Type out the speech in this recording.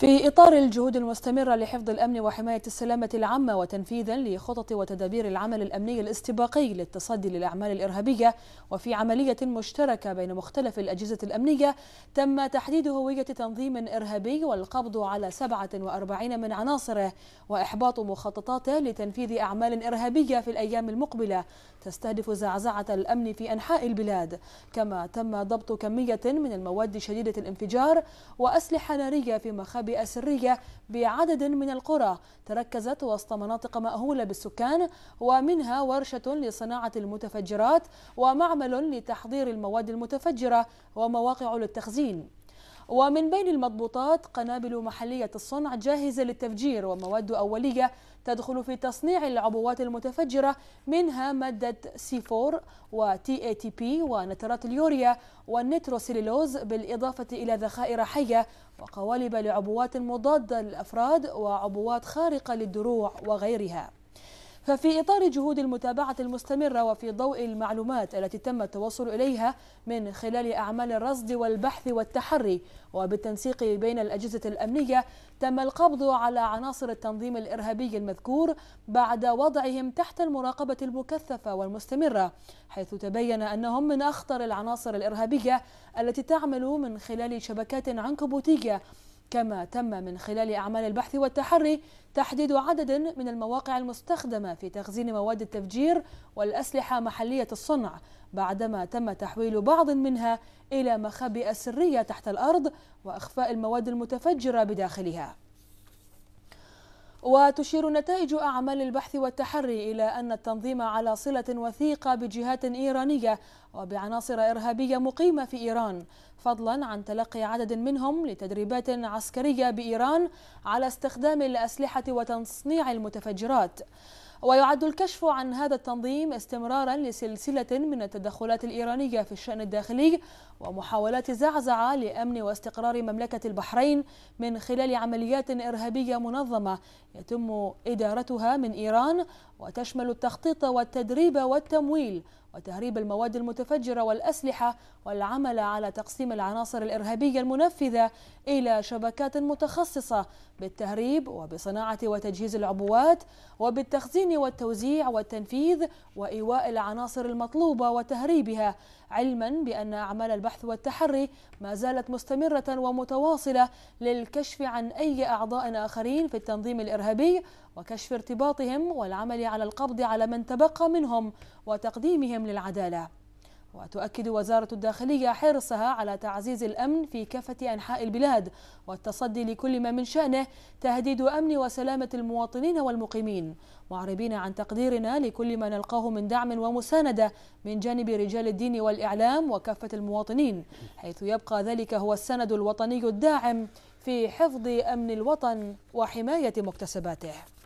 في إطار الجهود المستمرة لحفظ الأمن وحماية السلامة العامة وتنفيذا لخطط وتدابير العمل الأمني الاستباقي للتصدي للأعمال الإرهابية وفي عملية مشتركة بين مختلف الأجهزة الأمنية تم تحديد هوية تنظيم إرهابي والقبض على 47 من عناصره وإحباط مخططاته لتنفيذ أعمال إرهابية في الأيام المقبلة تستهدف زعزعة الأمن في أنحاء البلاد كما تم ضبط كمية من المواد شديدة الانفجار وأسلحة نارية في مخابئ وبيئة سرية بعدد من القرى تركزت وسط مناطق مأهولة بالسكان ومنها ورشة لصناعة المتفجرات ومعمل لتحضير المواد المتفجرة ومواقع للتخزين ومن بين المضبوطات قنابل محلية الصنع جاهزة للتفجير ومواد أولية تدخل في تصنيع العبوات المتفجرة منها مادة سي 4 وتي اي تي بي ونترات اليوريا والنتروسيليلوز بالإضافة إلى ذخائر حية وقوالب لعبوات مضادة للأفراد وعبوات خارقة للدروع وغيرها ففي إطار جهود المتابعة المستمرة وفي ضوء المعلومات التي تم التوصل إليها من خلال أعمال الرصد والبحث والتحري وبالتنسيق بين الأجهزة الأمنية تم القبض على عناصر التنظيم الإرهابي المذكور بعد وضعهم تحت المراقبة المكثفة والمستمرة حيث تبين أنهم من أخطر العناصر الإرهابية التي تعمل من خلال شبكات عنكبوتية كما تم من خلال أعمال البحث والتحري تحديد عدد من المواقع المستخدمة في تخزين مواد التفجير والأسلحة محلية الصنع بعدما تم تحويل بعض منها إلى مخابئ سرية تحت الأرض وإخفاء المواد المتفجرة بداخلها وتشير نتائج أعمال البحث والتحري إلى أن التنظيم على صلة وثيقة بجهات إيرانية وبعناصر إرهابية مقيمة في إيران فضلا عن تلقي عدد منهم لتدريبات عسكرية بإيران على استخدام الأسلحة وتصنيع المتفجرات ويعد الكشف عن هذا التنظيم استمرارا لسلسلة من التدخلات الإيرانية في الشأن الداخلي ومحاولات زعزعة لأمن واستقرار مملكة البحرين من خلال عمليات إرهابية منظمة يتم إدارتها من إيران وتشمل التخطيط والتدريب والتمويل وتهريب المواد المتفجرة والأسلحة والعمل على تقسيم العناصر الإرهابية المنفذة إلى شبكات متخصصة بالتهريب وبصناعة وتجهيز العبوات وبالتخزين والتوزيع والتنفيذ وإيواء العناصر المطلوبة وتهريبها علما بأن أعمال البحث والتحري ما زالت مستمرة ومتواصلة للكشف عن أي أعضاء آخرين في التنظيم الإرهابي وكشف ارتباطهم والعمل على القبض على من تبقى منهم وتقديمهم القيام للعدالة وتؤكد وزارة الداخلية حرصها على تعزيز الأمن في كافة أنحاء البلاد والتصدي لكل ما من شأنه تهديد أمن وسلامة المواطنين والمقيمين معربين عن تقديرنا لكل ما نلقاه من دعم ومساندة من جانب رجال الدين والإعلام وكافة المواطنين حيث يبقى ذلك هو السند الوطني الداعم في حفظ أمن الوطن وحماية مكتسباته